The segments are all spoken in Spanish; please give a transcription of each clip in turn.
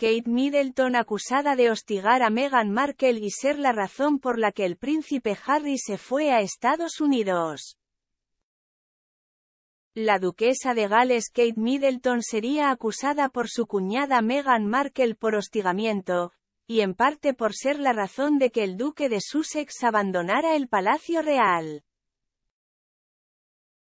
Kate Middleton acusada de hostigar a Meghan Markle y ser la razón por la que el príncipe Harry se fue a Estados Unidos. La duquesa de Gales Kate Middleton sería acusada por su cuñada Meghan Markle por hostigamiento, y en parte por ser la razón de que el duque de Sussex abandonara el Palacio Real.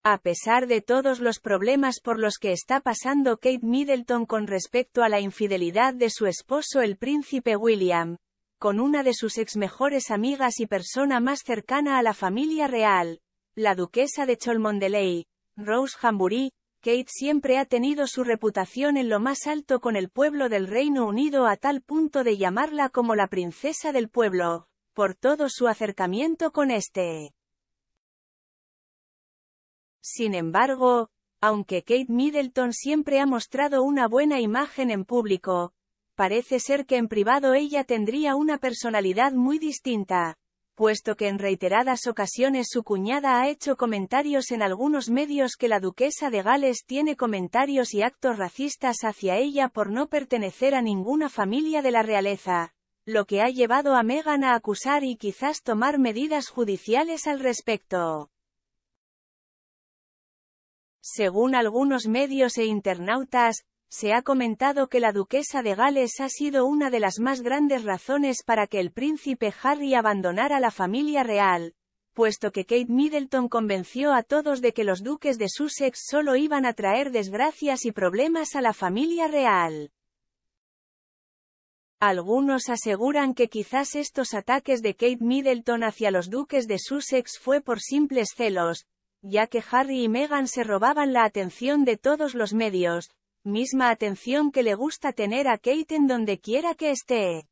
A pesar de todos los problemas por los que está pasando Kate Middleton con respecto a la infidelidad de su esposo el príncipe William, con una de sus ex mejores amigas y persona más cercana a la familia real, la duquesa de Cholmondeley, Rose Hambury, Kate siempre ha tenido su reputación en lo más alto con el pueblo del Reino Unido a tal punto de llamarla como la princesa del pueblo, por todo su acercamiento con este. Sin embargo, aunque Kate Middleton siempre ha mostrado una buena imagen en público, parece ser que en privado ella tendría una personalidad muy distinta, puesto que en reiteradas ocasiones su cuñada ha hecho comentarios en algunos medios que la duquesa de Gales tiene comentarios y actos racistas hacia ella por no pertenecer a ninguna familia de la realeza, lo que ha llevado a Meghan a acusar y quizás tomar medidas judiciales al respecto. Según algunos medios e internautas, se ha comentado que la duquesa de Gales ha sido una de las más grandes razones para que el príncipe Harry abandonara la familia real, puesto que Kate Middleton convenció a todos de que los duques de Sussex solo iban a traer desgracias y problemas a la familia real. Algunos aseguran que quizás estos ataques de Kate Middleton hacia los duques de Sussex fue por simples celos, ya que Harry y Meghan se robaban la atención de todos los medios, misma atención que le gusta tener a Kate en donde quiera que esté.